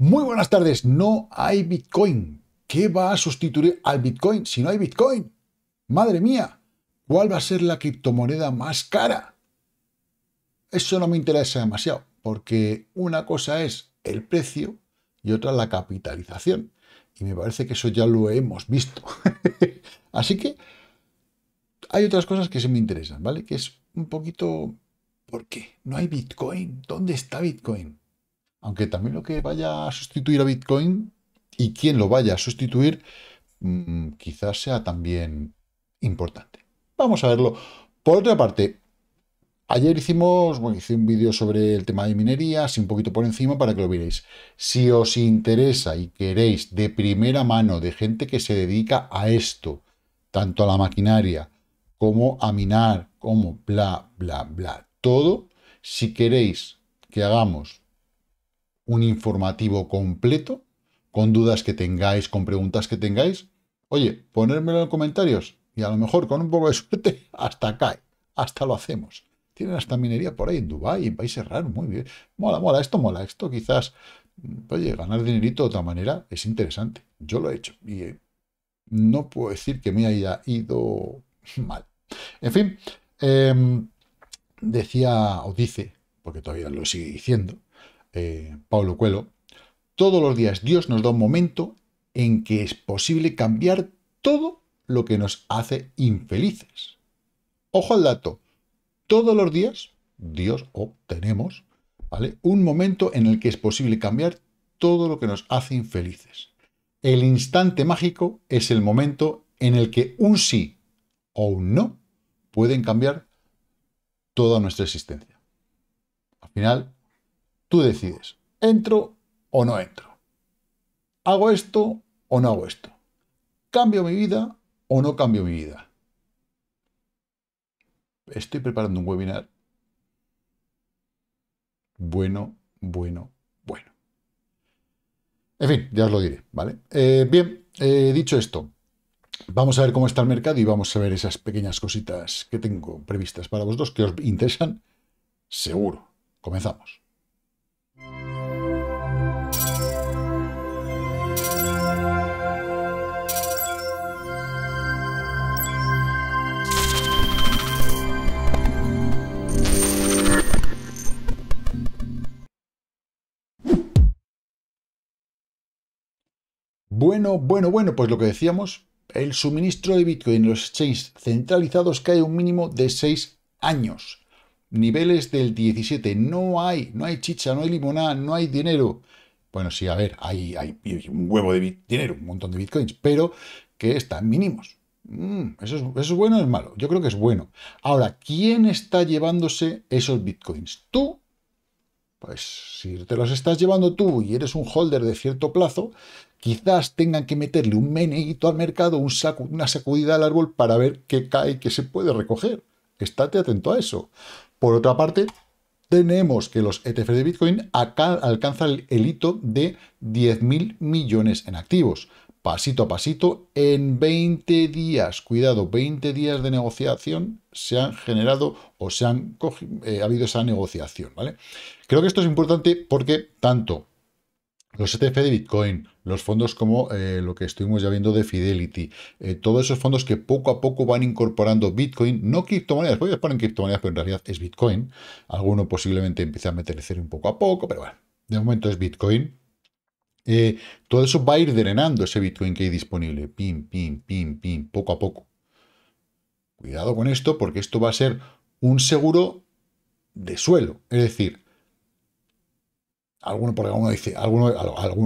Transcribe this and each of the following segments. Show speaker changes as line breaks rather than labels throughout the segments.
Muy buenas tardes, no hay Bitcoin. ¿Qué va a sustituir al Bitcoin si no hay Bitcoin? Madre mía, ¿cuál va a ser la criptomoneda más cara? Eso no me interesa demasiado, porque una cosa es el precio y otra la capitalización. Y me parece que eso ya lo hemos visto. Así que hay otras cosas que se me interesan, ¿vale? Que es un poquito... ¿Por qué? No hay Bitcoin. ¿Dónde está Bitcoin? Aunque también lo que vaya a sustituir a Bitcoin y quién lo vaya a sustituir, mm, quizás sea también importante. Vamos a verlo. Por otra parte, ayer hicimos, hice un vídeo sobre el tema de minería, así un poquito por encima para que lo vierais. Si os interesa y queréis de primera mano de gente que se dedica a esto, tanto a la maquinaria como a minar, como bla, bla, bla, todo, si queréis que hagamos un informativo completo, con dudas que tengáis, con preguntas que tengáis. Oye, ponérmelo en comentarios y a lo mejor con un poco de suerte hasta cae, hasta lo hacemos. Tienen hasta minería por ahí en Dubái, en países raros, muy bien. Mola, mola, esto mola, esto quizás, mm, oye, ganar dinerito de otra manera es interesante. Yo lo he hecho y eh, no puedo decir que me haya ido mal. En fin, em, decía o dice, porque todavía lo sigue diciendo, eh, Paulo cuelo todos los días Dios nos da un momento en que es posible cambiar todo lo que nos hace infelices. Ojo al dato, todos los días Dios obtenemos ¿vale? un momento en el que es posible cambiar todo lo que nos hace infelices. El instante mágico es el momento en el que un sí o un no pueden cambiar toda nuestra existencia. Al final, tú decides, ¿entro o no entro? ¿Hago esto o no hago esto? ¿Cambio mi vida o no cambio mi vida? Estoy preparando un webinar. Bueno, bueno, bueno. En fin, ya os lo diré, ¿vale? Eh, bien, eh, dicho esto, vamos a ver cómo está el mercado y vamos a ver esas pequeñas cositas que tengo previstas para vosotros que os interesan, seguro. Comenzamos. Bueno, bueno, bueno, pues lo que decíamos, el suministro de Bitcoin en los exchanges centralizados cae un mínimo de 6 años. Niveles del 17, no hay, no hay chicha, no hay limonada, no hay dinero. Bueno, sí, a ver, hay, hay un huevo de dinero, un montón de bitcoins, pero que están mínimos. Mm, ¿eso, es, ¿Eso es bueno o es malo? Yo creo que es bueno. Ahora, ¿quién está llevándose esos bitcoins? ¿Tú? Pues si te los estás llevando tú y eres un holder de cierto plazo, quizás tengan que meterle un meneíto al mercado, una sacudida al árbol para ver qué cae, qué se puede recoger. Estate atento a eso. Por otra parte, tenemos que los ETF de Bitcoin alcanzan el hito de 10.000 millones en activos. Pasito a pasito, en 20 días, cuidado, 20 días de negociación se han generado o se han eh, ha habido esa negociación, ¿vale? Creo que esto es importante porque tanto los ETF de Bitcoin, los fondos como eh, lo que estuvimos ya viendo de Fidelity, eh, todos esos fondos que poco a poco van incorporando Bitcoin, no criptomonedas, voy a en criptomonedas, pero en realidad es Bitcoin. Alguno posiblemente empiece a meter un poco a poco, pero bueno, de momento es Bitcoin. Eh, todo eso va a ir drenando ese Bitcoin que hay disponible, pim, pim, pim, pim, poco a poco. Cuidado con esto, porque esto va a ser un seguro de suelo, es decir, Alguno, porque alguno dice, alguno,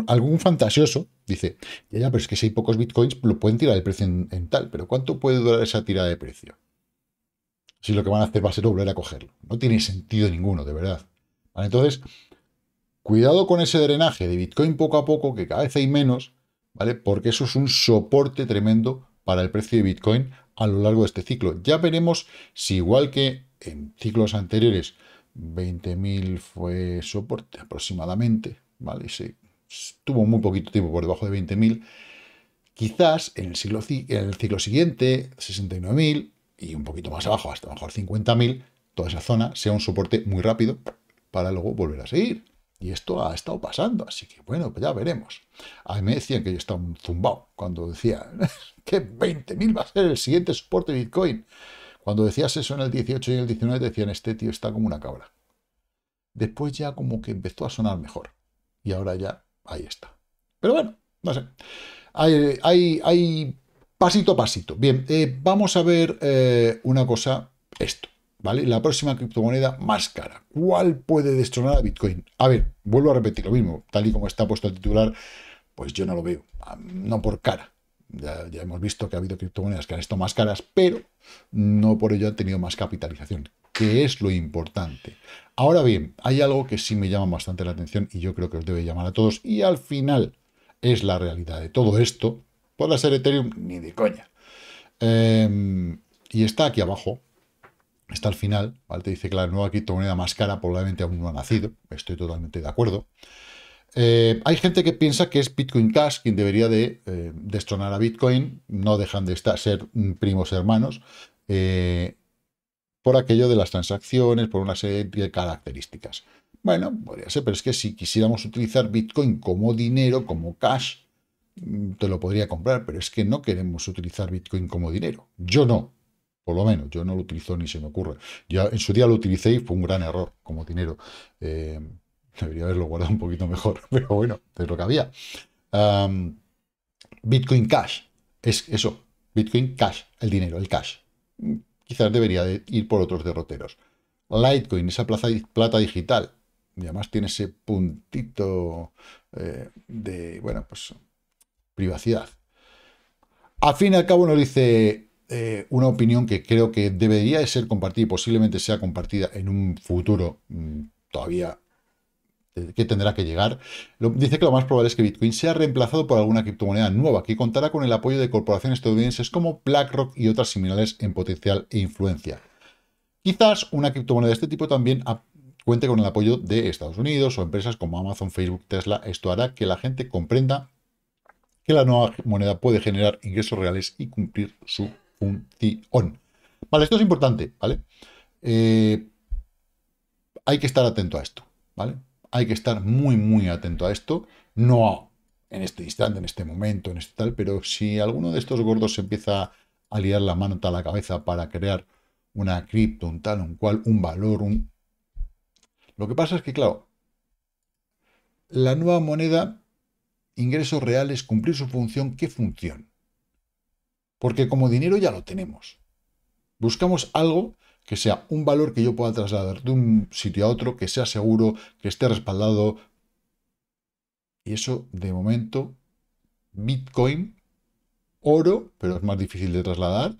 algún, fantasioso dice, ya, ya, pero es que si hay pocos bitcoins, lo pueden tirar de precio en, tal, pero ¿cuánto puede durar esa tirada de precio? Si lo que van a hacer va a ser volver a cogerlo. No tiene sentido ninguno, de verdad. Entonces, cuidado con ese drenaje de bitcoin poco a poco, que cada vez hay menos, ¿vale? Porque eso es un soporte tremendo para el precio de bitcoin a lo largo de este ciclo. Ya veremos si igual que en ciclos anteriores 20.000 fue soporte aproximadamente, ¿vale? Se tuvo muy poquito tiempo por debajo de 20.000. Quizás en el, siglo, en el ciclo siguiente, 69.000 y un poquito más abajo, hasta mejor 50.000, toda esa zona sea un soporte muy rápido para luego volver a seguir. Y esto ha estado pasando, así que bueno, pues ya veremos. A mí me decían que yo estaba un zumbao cuando decía que 20.000 va a ser el siguiente soporte de Bitcoin. Cuando decías eso en el 18 y el 19 decían, este tío está como una cabra. Después ya como que empezó a sonar mejor. Y ahora ya ahí está. Pero bueno, no sé. Hay, hay, pasito a pasito. Bien, eh, vamos a ver eh, una cosa, esto. ¿Vale? La próxima criptomoneda más cara. ¿Cuál puede destronar a Bitcoin? A ver, vuelvo a repetir lo mismo. Tal y como está puesto el titular, pues yo no lo veo. No por cara, ya, hemos visto que ha habido criptomonedas que han estado más caras, pero no por ello han tenido más capitalización, que es lo importante. Ahora bien, hay algo que sí me llama bastante la atención y yo creo que os debe llamar a todos, y al final es la realidad de todo esto, puede ser Ethereum ni de coña. Em, y está aquí abajo, está al final, ¿vale? te dice que la nueva criptomoneda más cara probablemente aún no ha nacido, estoy totalmente de acuerdo. Eh, hay gente que piensa que es Bitcoin Cash quien debería de eh, destronar a Bitcoin, no dejan de estar, ser mm, primos hermanos, eh, por aquello de las transacciones, por una serie de características. Bueno, podría ser, pero es que si quisiéramos utilizar Bitcoin como dinero, como cash, mm, te lo podría comprar, pero es que no queremos utilizar Bitcoin como dinero. Yo no, por lo menos, yo no lo utilizo ni se me ocurre. Ya en su día lo utilicé y fue un gran error como dinero. Debería haberlo guardado un poquito mejor, pero bueno, es lo que había. Bitcoin Cash, es eso, Bitcoin Cash, el dinero, el cash. Quizás debería de ir por otros derroteros. Litecoin, esa plata digital, y además tiene ese puntito eh, de, bueno, pues privacidad. Al fin y al cabo nos dice eh, una opinión que creo que debería de ser compartida y posiblemente sea compartida en un futuro mm, todavía eh, que tendrá que llegar. dice que lo más probable es que Bitcoin sea reemplazado por alguna criptomoneda nueva que contará con el apoyo de corporaciones estadounidenses como BlackRock y otras similares en potencial e influencia. Quizás una criptomoneda de este tipo también cuente con el apoyo de Estados Unidos o empresas como Amazon, Facebook, Tesla. Esto hará que la gente comprenda que la nueva moneda puede generar ingresos reales y cumplir su función. Vale, esto es importante, ¿vale? Eh, hay que estar atento a esto, ¿vale? Hay que estar muy, muy atento a esto. No en este instante, en este momento, en este tal, pero si alguno de estos gordos se empieza a liar la mano a la cabeza para crear una cripto, un tal, un cual, un valor, un... Lo que pasa es que, claro, la nueva moneda, ingresos reales, cumplir su función, ¿qué función? Porque como dinero ya lo tenemos. Buscamos algo que sea un valor que yo pueda trasladar de un sitio a otro, que sea seguro, que esté respaldado. Y eso, de momento, Bitcoin, oro, pero es más difícil de trasladar.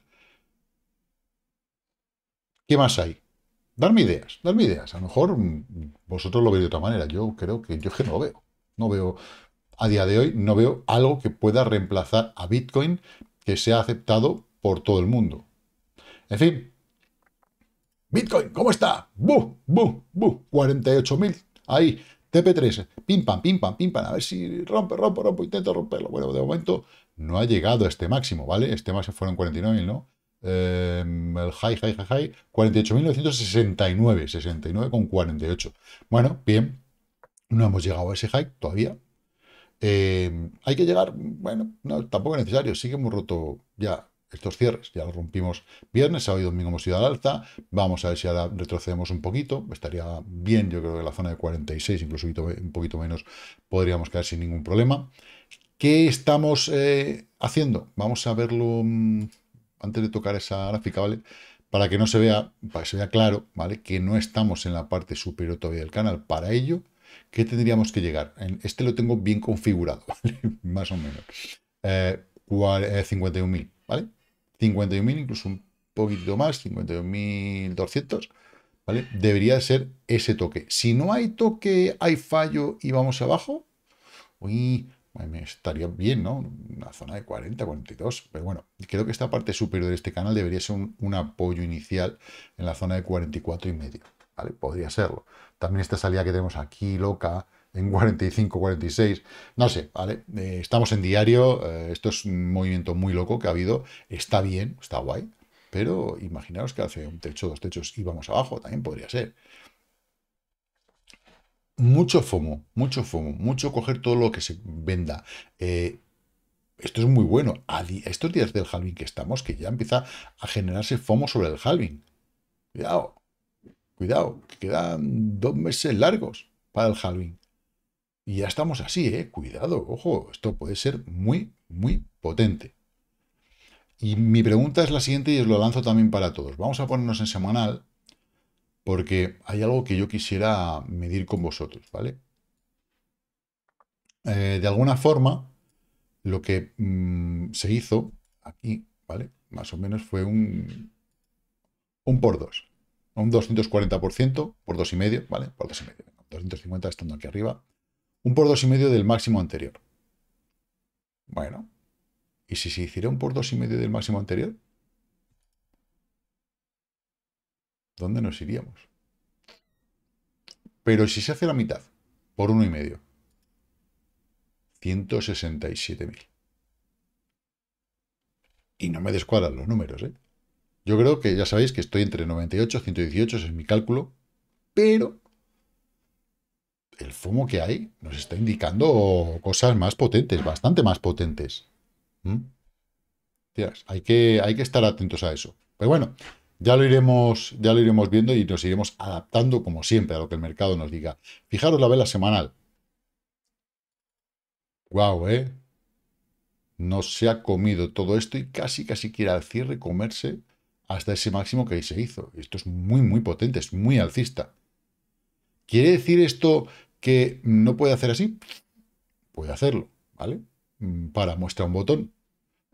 ¿Qué más hay? Darme ideas, darme ideas. A lo mejor mm, vosotros lo veis de otra manera. Yo creo que yo que no lo veo. No veo, a día de hoy, no veo algo que pueda reemplazar a Bitcoin que sea aceptado por todo el mundo. En fin, Bitcoin, ¿cómo está? ¡Bu, bu, bu! 48.000. Ahí, TP3. Pim, pam, pim, pam, pim, pam. A ver si rompe, rompe, rompe. Intento romperlo. Bueno, de momento no ha llegado a este máximo, ¿vale? Este máximo fueron 49.000, ¿no? Em, el high, high, high, high. 48.969. 69,48. Bueno, bien. No hemos llegado a ese high todavía. Em, hay que llegar, bueno, tampoco es necesario. Sigue hemos roto ya estos cierres. Ya los rompimos viernes, sábado y domingo hemos ido al alza. Vamos a ver si ahora retrocedemos un poquito. Estaría bien, yo creo que la zona de 46, incluso un poquito menos, podríamos caer sin ningún problema. ¿Qué estamos eh, haciendo? Vamos a verlo mm, antes de tocar esa gráfica, ¿vale? Para que no se vea, para que se vea claro, ¿vale? Que no estamos en la parte superior todavía del canal. Para ello, ¿qué tendríamos que llegar? Este lo tengo bien configurado, Más o menos. 51.000, eh, eh, ¿vale? 51.000, incluso un poquito más, 51.200, ¿vale? Debería ser ese toque. Si no hay toque, hay fallo y vamos abajo, uy, me estaría bien, ¿no? Una zona de 40, 42, pero bueno, creo que esta parte superior de este canal debería ser un, apoyo inicial en la zona de 44 y medio, ¿vale? Podría serlo. También esta salida que tenemos aquí, loca, en 45, 46, no sé, ¿vale? Eh, estamos en diario, eh, esto es un movimiento muy loco que ha habido, está bien, está guay, pero imaginaros que hace un techo, dos techos y vamos abajo, también podría ser. Mucho FOMO, mucho FOMO, mucho coger todo lo que se venda. Eh, esto es muy bueno. A estos días del halving que estamos, que ya empieza a generarse FOMO sobre el halving. Cuidado, cuidado, quedan dos meses largos para el halving. Y ya estamos así, ¿eh? Cuidado, ojo, esto puede ser muy, muy potente. Y mi pregunta es la siguiente y os lo lanzo también para todos. Vamos a ponernos en semanal porque hay algo que yo quisiera medir con vosotros, ¿vale? Eh, de alguna forma, lo que mm, se hizo aquí, ¿vale? Más o menos fue un, un por dos. un 240% por dos y medio, ¿vale? Por dos y medio. 250 estando aquí arriba, un por dos y medio del máximo anterior. Bueno. ¿Y si se hiciera un por dos y medio del máximo anterior? ¿Dónde nos iríamos? Pero si se hace la mitad, por uno y medio. 167.000. Y no me descuadran los números, ¿eh? Yo creo que ya sabéis que estoy entre 98 y 118, ese es mi cálculo, pero el fumo que hay nos está indicando cosas más potentes, bastante más potentes. ¿Mm? hay que, hay que estar atentos a eso. Pero bueno, ya lo, iremos, ya lo iremos viendo y nos iremos adaptando, como siempre, a lo que el mercado nos diga. Fijaros la vela semanal. Guau, ¿eh? No se ha comido todo esto y casi, casi quiere al cierre comerse hasta ese máximo que ahí se hizo. Esto es muy, muy potente, es muy alcista. ¿Quiere decir esto que no puede hacer así, puede hacerlo, ¿vale? Mm, para, muestra un botón,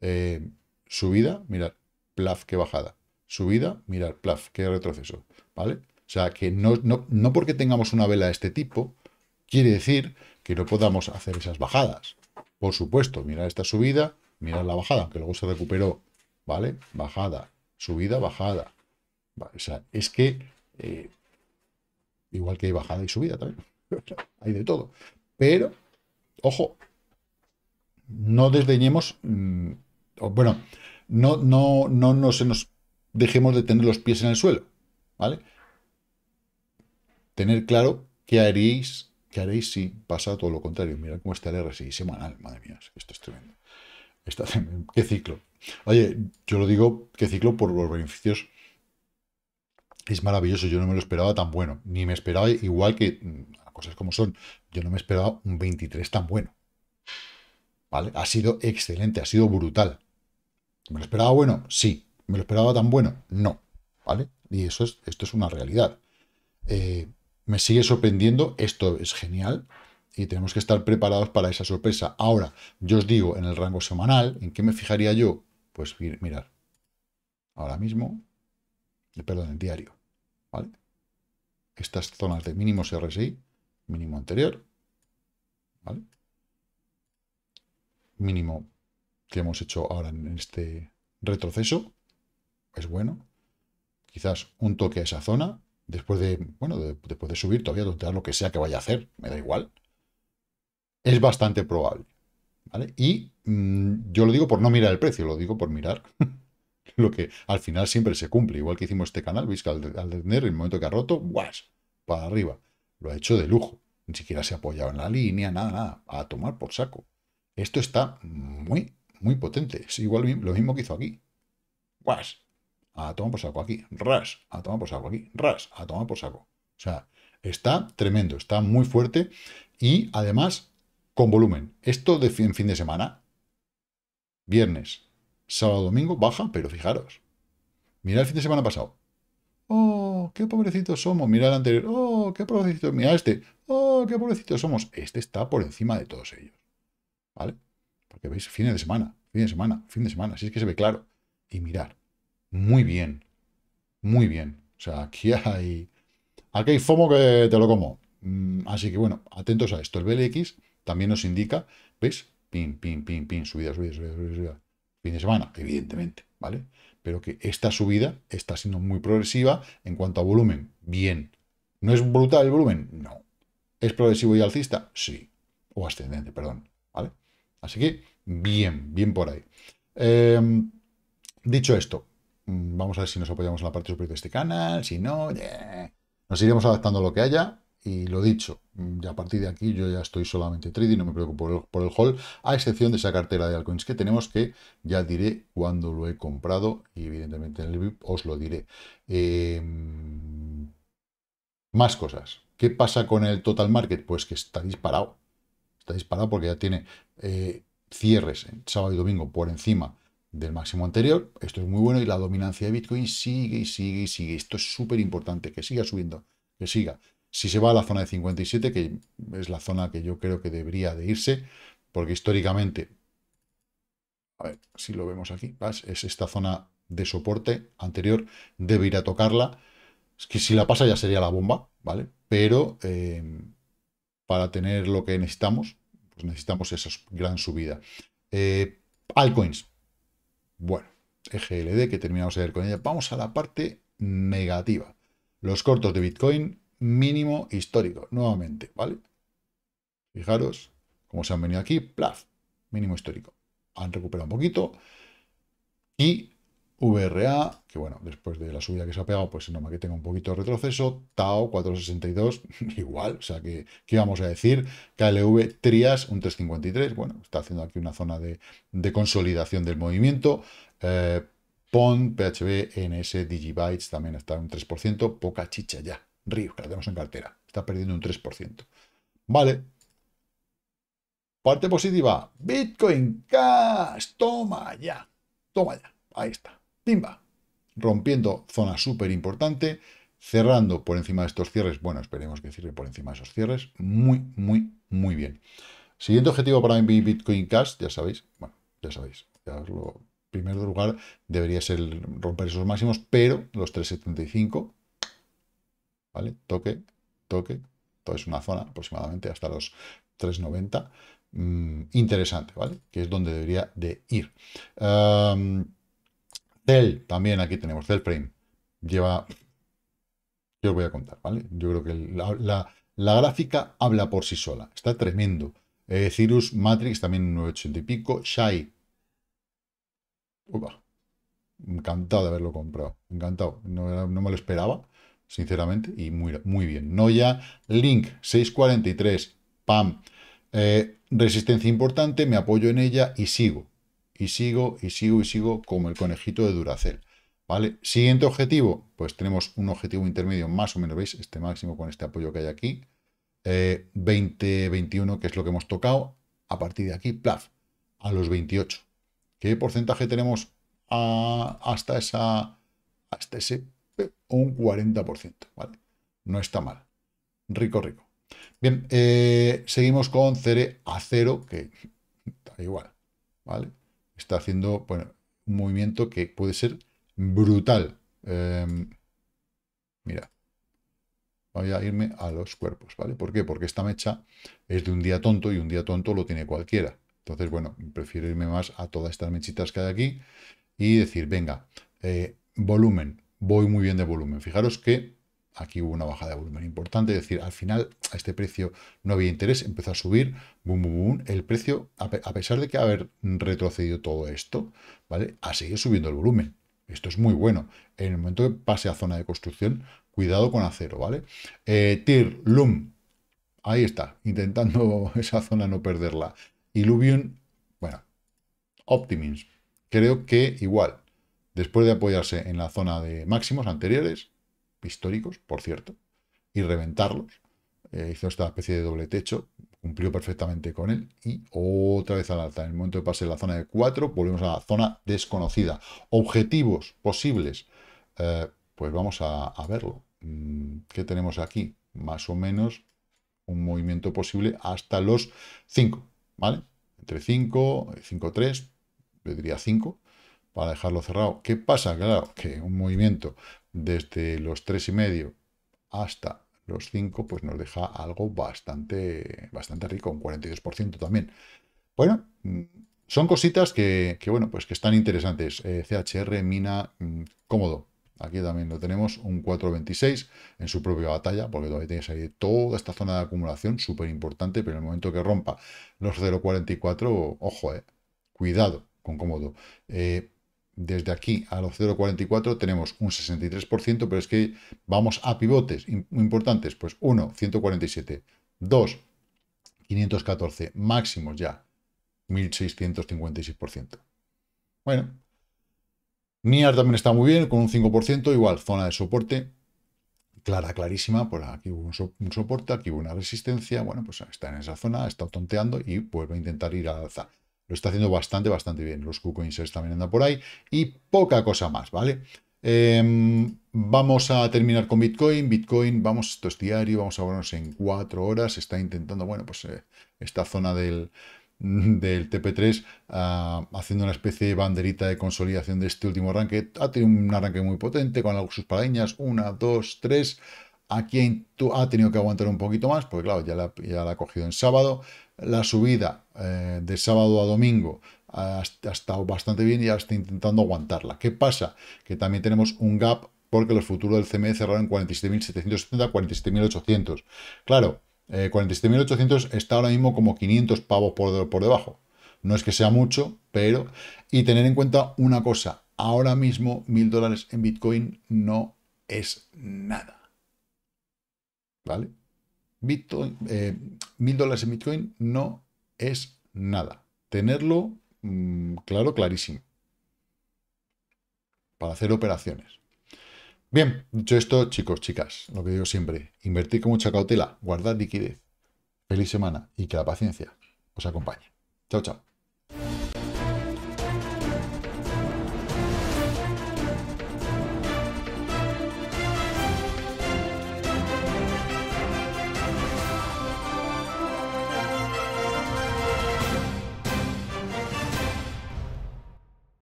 eh, subida, mirar, plaf, qué bajada, subida, mirar, plaf, qué retroceso, ¿vale? O sea, que no, no, porque tengamos una vela de este tipo, quiere decir que no podamos hacer esas bajadas. Por supuesto, mirar esta subida, mirar la bajada, que luego se recuperó, ¿vale? Bajada, subida, bajada. o sea, es que eh, igual que hay bajada y subida también. Hay de todo. Pero, ojo, no desdeñemos, mm, bueno, no, no, no, no se nos dejemos de tener los pies en el suelo, ¿vale? Tener claro qué haréis, qué haréis si pasa todo lo contrario. Mirad cómo está el RSI semanal, madre mía, esto es tremendo. Está, qué ciclo. Oye, yo lo digo, qué ciclo por los beneficios. Es maravilloso, yo no me lo esperaba tan bueno, ni me esperaba igual que mm, cosas como son. Yo no me esperaba un 23 tan bueno. ¿Vale? Ha sido excelente, ha sido brutal. ¿Me lo esperaba bueno? Sí. ¿Me lo esperaba tan bueno? No. ¿Vale? Y eso es, esto es una realidad. Eh, me sigue sorprendiendo, esto es genial y tenemos que estar preparados para esa sorpresa. Ahora, yo os digo, en el rango semanal, ¿en qué me fijaría yo? Pues mirar, ahora mismo, eh, perdón, en diario, ¿vale? Estas zonas de mínimos RSI, mínimo anterior, Mínimo que hemos hecho ahora en este retroceso, es bueno. Quizás un toque a esa zona, después de, bueno, de, después de subir todavía, tontear lo que sea que vaya a hacer, me da igual. Es bastante probable, Y mm, yo lo digo por no mirar el precio, lo digo por mirar lo que al final siempre se cumple. Igual que hicimos este canal, veis que al, al tener el momento que ha roto, ¡guas! Para arriba. Lo ha hecho de lujo. Ni siquiera se ha apoyado en la línea, nada, nada. A tomar por saco. Esto está muy, muy potente. Es igual lo mismo que hizo aquí. ¡Guas! A tomar por saco aquí. ¡Ras! A tomar por saco aquí. ¡Ras! A tomar por saco. O sea, está tremendo, está muy fuerte y además con volumen. Esto de fin, fin de semana, viernes, sábado, domingo, baja, pero fijaros. Mira el fin de semana pasado. ¡Oh! Oh, qué pobrecitos somos! Mira el anterior. ¡Oh, qué pobrecitos! Mira este. ¡Oh, qué pobrecitos somos! Este está por encima de todos ellos. ¿Vale? Porque veis, fines de semana, fin de semana, fin de semana. Así es que se ve claro. Y mirar. Muy bien. Muy bien. O sea, aquí hay... Aquí hay FOMO que te lo como. Mm, así que bueno, atentos a esto. El BLX también nos indica, ¿veis? Pin, pin, pin, pin, subida, subida, subida, subida. Fin de semana, evidentemente, ¿vale? pero que esta subida está siendo muy progresiva en cuanto a volumen. Bien. ¿No es brutal el volumen? No. ¿Es progresivo y alcista? Sí. O ascendente, perdón. ¿Vale? Así que, bien, bien por ahí. Em, dicho esto, mm, vamos a ver si nos apoyamos en la parte superior de este canal. Si no, eh, nos iremos adaptando a lo que haya. Y lo dicho, ya mm, a partir de aquí yo ya estoy solamente trading, no me preocupo por el, por a excepción de esa cartera de altcoins que tenemos que ya diré cuando lo he comprado y evidentemente en el VIP os lo diré. Em, más cosas. ¿Qué pasa con el total market? Pues que está disparado. Está disparado porque ya tiene eh, cierres en sábado y domingo por encima del máximo anterior. Esto es muy bueno y la dominancia de Bitcoin sigue y sigue y sigue. Esto es súper importante, que siga subiendo, que siga. Si se va a la zona de 57, que es la zona que yo creo que debería de irse, porque históricamente, a ver si lo vemos aquí, es esta zona de soporte anterior, debe ir a tocarla. Es que si la pasa ya sería la bomba, ¿vale? Pero em, para tener lo que necesitamos, pues necesitamos esa gran subida. Eh, altcoins. Bueno, EGLD, que terminamos de ver con ella. Vamos a la parte negativa. Los cortos de Bitcoin mínimo histórico, nuevamente, ¿vale? Fijaros cómo se han venido aquí, plaf, mínimo histórico. Han recuperado un poquito y VRA, que bueno, después de la subida que se ha pegado, pues es normal que tenga un poquito de retroceso. TAO, 462, igual, o sea que, ¿qué vamos a decir? KLV Trias, un 353, bueno, está haciendo aquí una zona de, de consolidación del movimiento. Eh, PON, PHB, NS, Digibytes también está un 3%, poca chicha ya río que la tenemos en cartera. Está perdiendo un 3%. Vale. Parte positiva. Bitcoin Cash. Toma ya. Toma ya. Ahí está. Timba. Rompiendo zona súper importante. Cerrando por encima de estos cierres. Bueno, esperemos que cierre por encima de esos cierres. Muy, muy, muy bien. Siguiente objetivo para enviar Bitcoin Cash. Ya sabéis. Bueno, ya sabéis. Ya os lo primer lugar debería ser romper esos máximos, pero los 375 ¿vale? Toque, toque, todo es pues una zona aproximadamente hasta los 3,90. Mm, interesante, ¿vale? Que es donde debería de ir. Tel, em, también aquí tenemos Telframe, Frame. Lleva... Yo os voy a contar, ¿vale? Yo creo que la, gráfica habla por sí sola. Está tremendo. Eh, Cirrus Matrix también 980 y pico. Shai. Encantado de haberlo comprado. Encantado. no me lo esperaba sinceramente, y muy, muy bien. ya. Link 643, pam, eh, resistencia importante, me apoyo en ella y sigo, y sigo, y sigo, y sigo como el conejito de Duracel. ¿Vale? Siguiente objetivo, pues tenemos un objetivo intermedio más o menos, ¿veis? Este máximo con este apoyo que hay aquí, 2021, eh, 20, que es lo que hemos tocado, a partir de aquí, plaf, a los 28. ¿Qué porcentaje tenemos ah, hasta, esa, hasta ese un 40%, ¿vale? No está mal. Rico, rico. Bien, eh, seguimos con Cere A0, que da igual, ¿vale? Está haciendo bueno, un movimiento que puede ser brutal. Em, mira, voy a irme a los cuerpos, ¿vale? ¿Por qué? Porque esta mecha es de un día tonto y un día tonto lo tiene cualquiera. Entonces, bueno, prefiero irme más a todas estas mechitas que hay aquí y decir, venga, eh, volumen, voy muy bien de volumen. Fijaros que aquí hubo una bajada de volumen importante, es decir, al final a este precio no había interés, empezó a subir, boom, boom, boom, el precio, a pesar de que haber retrocedido todo esto, ¿vale? Ha seguido subiendo el volumen. Esto es muy bueno. En el momento que pase a zona de construcción, cuidado con acero, ¿vale? Eh, TIR, LUM, ahí está, intentando esa zona no perderla. Illuvium, bueno, Optimins, creo que igual, después de apoyarse en la zona de máximos anteriores, históricos, por cierto, y reventarlos. Eh, hizo esta especie de doble techo, cumplió perfectamente con él y otra vez al alza. En el momento de pasar la zona de 4, volvemos a la zona desconocida. Objetivos posibles, eh, pues vamos a, verlo. Mm, ¿Qué tenemos aquí? Más o menos un movimiento posible hasta los 5, ¿vale? Entre 5, 5, 3, yo diría 5 para dejarlo cerrado. ¿Qué pasa? Claro, que un movimiento desde los 3,5 hasta los 5, pues nos deja algo bastante, bastante rico, un 42% también. Bueno, mm, son cositas que, bueno, pues que están interesantes. Eh, CHR, mina, mm, cómodo. Aquí también lo tenemos, un 4.26 en su propia batalla, porque todavía tiene que toda esta zona de acumulación, súper importante, pero en el momento que rompa los 0.44, ojo, eh, cuidado con cómodo. Eh, desde aquí a los 0,44 tenemos un 63%, pero es que vamos a pivotes importantes. Pues 1, 147. 2, 514. Máximos ya. 1656%. Bueno. NIAR también está muy bien, con un 5%, igual, zona de soporte clara, clarísima, Por aquí hubo un, soporte, aquí hubo una resistencia, bueno, pues está en esa zona, está estado tonteando y vuelve a intentar ir al alza. Lo está haciendo bastante, bastante bien. Los se están mirando por ahí. Y poca cosa más, ¿vale? Em, vamos a terminar con Bitcoin. Bitcoin, vamos, esto es diario, vamos a vernos en cuatro horas. Está intentando, bueno, pues eh, esta zona del, TP3 ah, haciendo una especie de banderita de consolidación de este último arranque. Ha tenido un arranque muy potente con sus padeñas. Una, dos, tres. Aquí ha tenido que aguantar un poquito más, porque claro, ya ya la ha cogido en sábado la subida eh, de sábado a domingo ha, estado bastante bien y ya está intentando aguantarla. ¿Qué pasa? Que también tenemos un gap porque los futuros del CME cerraron 47.770, 47.800. Claro, 47.800 eh, está ahora mismo como 500 pavos por, por debajo. No es que sea mucho, pero... Y tener en cuenta una cosa, ahora mismo 1.000 dólares en Bitcoin no es nada. ¿Vale? Eh, mil dólares en Bitcoin no es nada. Tenerlo mm, claro, clarísimo. Para hacer operaciones. Bien, dicho esto, chicos, chicas, lo que digo siempre, invertir con mucha cautela, guardad liquidez. Feliz semana y que la paciencia os acompañe. Chao, chao.